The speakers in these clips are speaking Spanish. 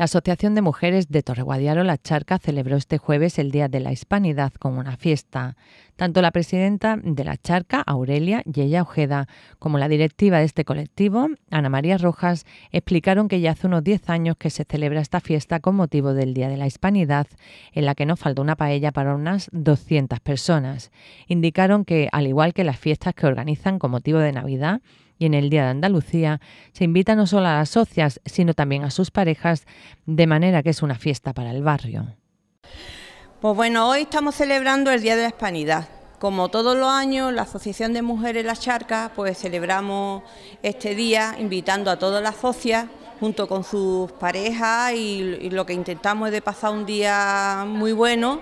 La Asociación de Mujeres de Guadiaro La Charca celebró este jueves el Día de la Hispanidad como una fiesta. Tanto la presidenta de la charca, Aurelia Yeya Ojeda, como la directiva de este colectivo, Ana María Rojas, explicaron que ya hace unos 10 años que se celebra esta fiesta con motivo del Día de la Hispanidad, en la que no falta una paella para unas 200 personas. Indicaron que, al igual que las fiestas que organizan con motivo de Navidad, y en el Día de Andalucía se invita no solo a las socias, sino también a sus parejas, de manera que es una fiesta para el barrio. Pues bueno, hoy estamos celebrando el Día de la Hispanidad. Como todos los años, la Asociación de Mujeres La Charca, pues celebramos este día invitando a todas las socias junto con sus parejas y, lo que intentamos es de pasar un día muy bueno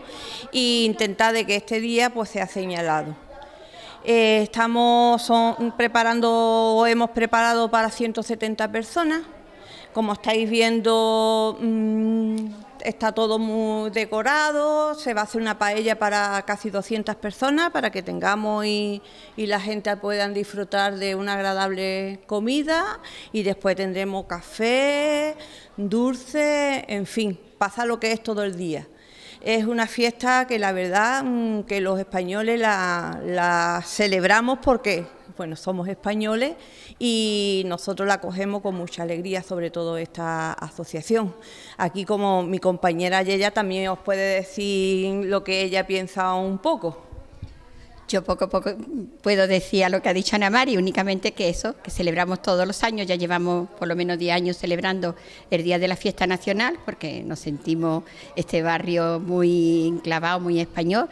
e intentar de que este día pues sea señalado. Eh, estamos preparando o hemos preparado para 170 personas. Como estáis viendo, mm, está todo muy decorado, se va a hacer una paella para casi 200 personas para que tengamos y, la gente puedan disfrutar de una agradable comida y después tendremos café, dulce, en fin, pasa lo que es todo el día es una fiesta que la verdad mm, que los españoles la, la, celebramos porque bueno, somos españoles y nosotros la cogemos con mucha alegría, sobre todo esta asociación. Aquí, como mi compañera Yella también os puede decir lo que ella piensa un poco. Yo poco a poco puedo decir a lo que ha dicho Ana Mari, únicamente que eso, que celebramos todos los años, ya llevamos por lo menos 10 años celebrando el Día de la Fiesta Nacional, porque nos sentimos este barrio muy enclavado, muy español,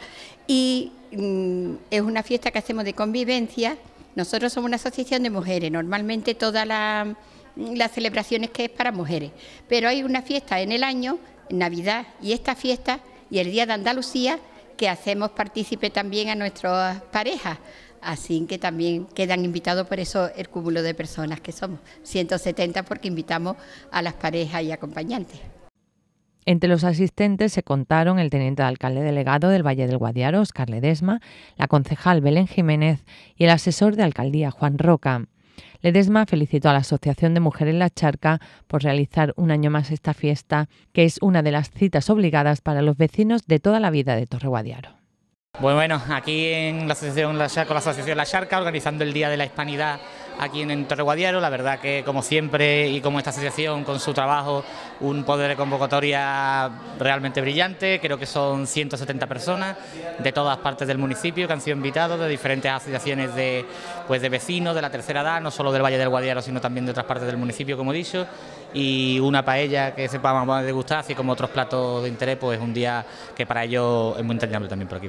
y mm, es una fiesta que hacemos de convivencia nosotros somos una asociación de mujeres, normalmente todas las celebraciones que es para mujeres, pero hay una fiesta en el año, Navidad y esta fiesta y el Día de Andalucía, que hacemos partícipe también a nuestras parejas. Así que también quedan invitados por eso el cúmulo de personas que somos, 170 porque invitamos a las parejas y acompañantes. Entre los asistentes se contaron el teniente de alcalde delegado del Valle del Guadiaro, Oscar Ledesma, la concejal Belén Jiménez y el asesor de alcaldía, Juan Roca. Ledesma felicitó a la Asociación de Mujeres La Charca por realizar un año más esta fiesta, que es una de las citas obligadas para los vecinos de toda la vida de Torre Guadiaro. Bueno, aquí en la Asociación la Asociación La Charca, organizando el Día de la Hispanidad aquí en Guadiaro, La verdad que como siempre y como esta asociación con su trabajo, un poder de convocatoria realmente brillante. Creo que son 170 personas de todas partes del municipio que han sido invitados de diferentes asociaciones de, pues, de vecinos de la tercera edad, no solo del Valle del Guadiaro, sino también de otras partes del municipio, como he dicho. Y una paella que sepamos de gustar, así como otros platos de interés, pues es un día que para ellos es muy entrañable también por aquí.